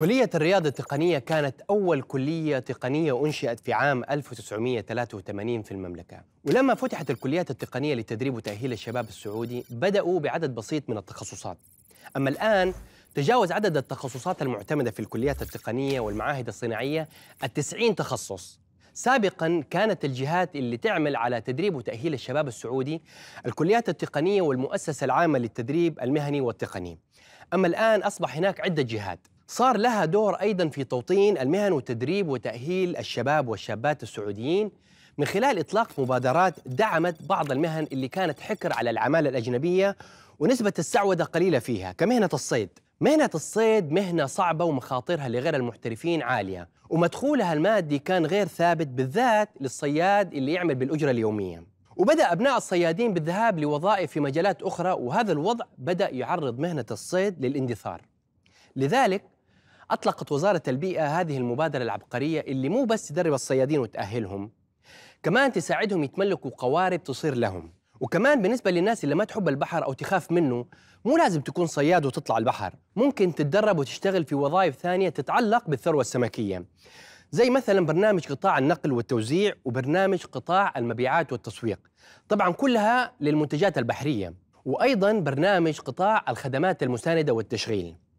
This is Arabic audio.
كلية الرياضة التقنية كانت أول كلية تقنية أنشئت في عام 1983 في المملكة ولما فتحت الكليات التقنية لتدريب وتأهيل الشباب السعودي بدأوا بعدد بسيط من التخصصات أما الآن تجاوز عدد التخصصات المعتمدة في الكليات التقنية والمعاهد الصناعية التسعين تخصص سابقا كانت الجهات اللي تعمل على تدريب وتأهيل الشباب السعودي الكليات التقنية والمؤسسة العامة للتدريب المهني والتقني أما الآن أصبح هناك عدة جهات صار لها دور أيضا في توطين المهن وتدريب وتأهيل الشباب والشابات السعوديين من خلال إطلاق مبادرات دعمت بعض المهن اللي كانت حكر على العمالة الأجنبية ونسبة السعودة قليلة فيها كمهنة الصيد مهنة الصيد مهنة صعبة ومخاطرها لغير المحترفين عالية ومدخولها المادي كان غير ثابت بالذات للصياد اللي يعمل بالأجرة اليومية وبدأ أبناء الصيادين بالذهاب لوظائف في مجالات أخرى وهذا الوضع بدأ يعرض مهنة الصيد للاندثار لذلك أطلقت وزارة البيئة هذه المبادرة العبقرية اللي مو بس تدرب الصيادين وتأهلهم كمان تساعدهم يتملكوا قوارب تصير لهم وكمان بالنسبة للناس اللي ما تحب البحر أو تخاف منه مو لازم تكون صياد وتطلع البحر ممكن تتدرب وتشتغل في وظائف ثانية تتعلق بالثروة السمكية زي مثلا برنامج قطاع النقل والتوزيع وبرنامج قطاع المبيعات والتسويق طبعا كلها للمنتجات البحرية وأيضا برنامج قطاع الخدمات المساندة والتشغيل